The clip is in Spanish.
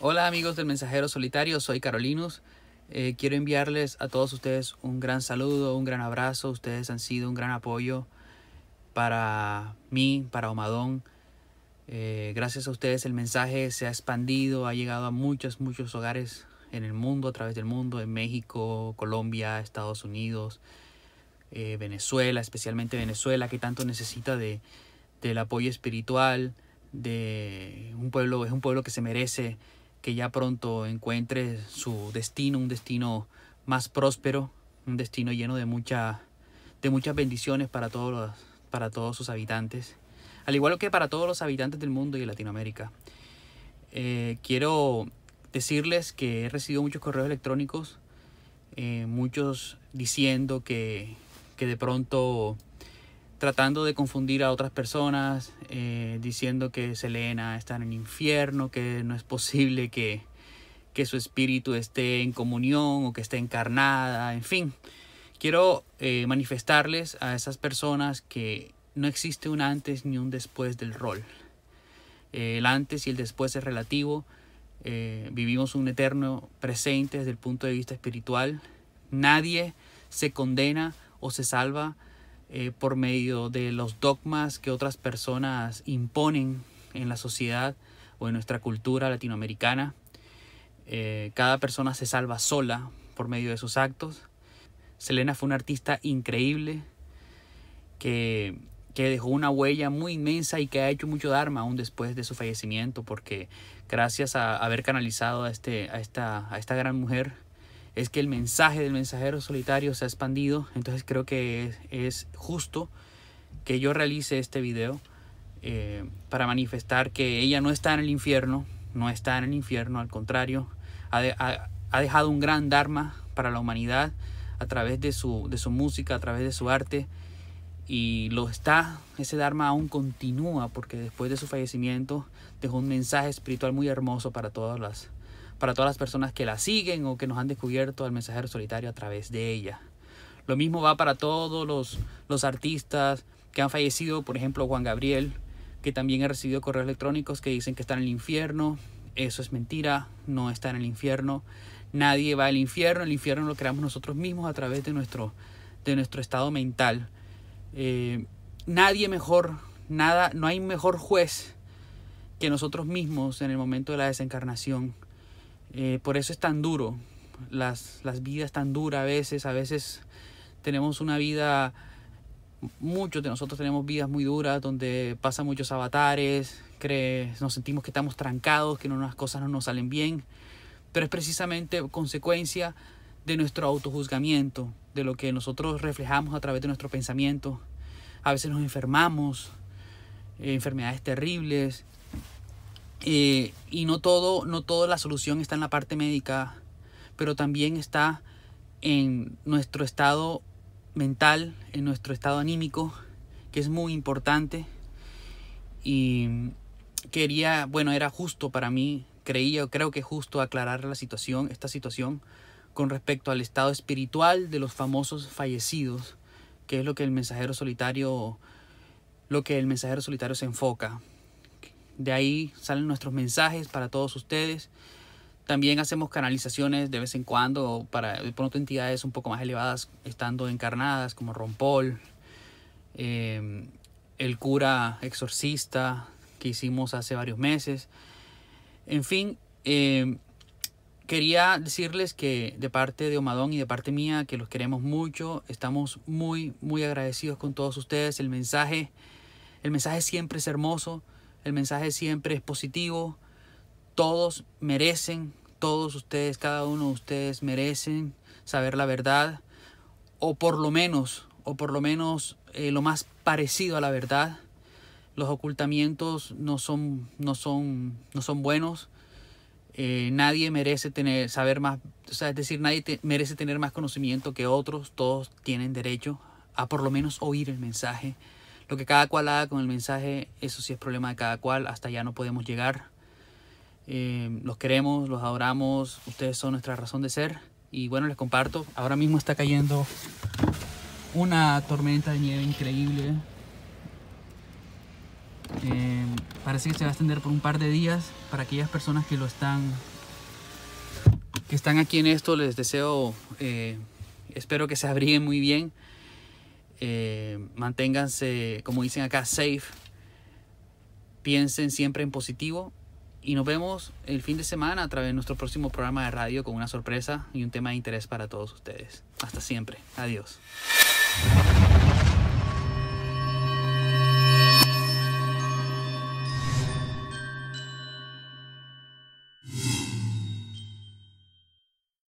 Hola amigos del Mensajero Solitario, soy Carolinus. Eh, quiero enviarles a todos ustedes un gran saludo, un gran abrazo. Ustedes han sido un gran apoyo para mí, para Omadón. Eh, gracias a ustedes el mensaje se ha expandido, ha llegado a muchos, muchos hogares en el mundo, a través del mundo, en México, Colombia, Estados Unidos, eh, Venezuela, especialmente Venezuela, que tanto necesita de, del apoyo espiritual, de un pueblo, es un pueblo que se merece que ya pronto encuentre su destino, un destino más próspero, un destino lleno de, de muchas bendiciones para todos, para todos sus habitantes, al igual que para todos los habitantes del mundo y de Latinoamérica. Eh, quiero decirles que he recibido muchos correos electrónicos, eh, muchos diciendo que de pronto tratando de confundir a otras personas, eh, diciendo que Selena está en el infierno, que no es posible que, su espíritu esté en comunión o que esté encarnada, en fin. Quiero eh, manifestarles a esas personas que no existe un antes ni un después del rol. Eh, el antes y el después es relativo. vivimos un eterno presente desde el punto de vista espiritual. Nadie se condena o se salva eh, por medio de los dogmas que otras personas imponen en la sociedad o en nuestra cultura latinoamericana. Eh, cada persona se salva sola por medio de sus actos. Selena fue una artista increíble que, dejó una huella muy inmensa y que ha hecho mucho Dharma aún después de su fallecimiento, porque gracias a haber canalizado a este, esta gran mujer, es que el mensaje del mensajero solitario se ha expandido. Entonces creo que es, justo que yo realice este video eh, para manifestar que ella no está en el infierno, no está en el infierno, al contrario, ha, dejado un gran dharma para la humanidad a través de su, de su música, a través de su arte. Y lo está, ese Dharma aún continúa porque después de su fallecimiento dejó un mensaje espiritual muy hermoso para todas las, para todas las personas que la siguen o que nos han descubierto al mensajero solitario a través de ella. Lo mismo va para todos los, artistas que han fallecido, por ejemplo Juan Gabriel, que también ha recibido correos electrónicos que dicen que está en el infierno. Eso es mentira, no está en el infierno. Nadie va al infierno, el infierno lo creamos nosotros mismos a través de nuestro, de nuestro estado mental. Eh, nadie mejor, nada, no hay mejor juez que nosotros mismos en el momento de la desencarnación. Eh, por eso es tan duro, las, vidas tan duras a veces, a veces tenemos una vida, muchos de nosotros tenemos vidas muy duras donde pasan muchos avatares, nos sentimos que estamos trancados, que no, las cosas no nos salen bien, pero es precisamente consecuencia de nuestro autojuzgamiento, de lo que nosotros reflejamos a través de nuestro pensamiento. A veces nos enfermamos, eh, enfermedades terribles, eh, y no todo, no toda la solución está en la parte médica, pero también está en nuestro estado mental, en nuestro estado anímico, que es muy importante. Y quería, bueno, era justo para mí, creía, creo que es justo aclarar la situación, esta situación con respecto al estado espiritual de los famosos fallecidos, que es lo que el mensajero solitario lo que el mensajero solitario se enfoca. De ahí salen nuestros mensajes para todos ustedes. También hacemos canalizaciones de vez en cuando para eh, entidades un poco más elevadas estando encarnadas, como Rompol, em, el cura exorcista que hicimos hace varios meses. En fin, em, quería decirles que de parte de Omadón y de parte mía, que los queremos mucho, estamos muy, muy agradecidos con todos ustedes. El mensaje, el mensaje siempre es hermoso. El mensaje siempre es positivo. Todos merecen, todos ustedes, cada uno de ustedes merecen saber la verdad. O por lo menos, o por lo menos eh, lo más parecido a la verdad. Los ocultamientos no son, no son, no son buenos. Eh, nadie merece tener, saber más, es decir, nadie merece tener más conocimiento que otros. Todos tienen derecho a por lo menos oír el mensaje lo que cada cual haga con el mensaje, eso sí es problema de cada cual, hasta ya no podemos llegar. Eh, los queremos, los adoramos, ustedes son nuestra razón de ser. Y bueno, les comparto, ahora mismo está cayendo una tormenta de nieve increíble. Eh, parece que se va a extender por un par de días. Para aquellas personas que lo están, que están aquí en esto, les deseo, eh, espero que se abriguen muy bien. Eh, manténganse, como dicen acá, safe, piensen siempre en positivo y nos vemos el fin de semana a través de nuestro próximo programa de radio con una sorpresa y un tema de interés para todos ustedes. Hasta siempre. Adiós.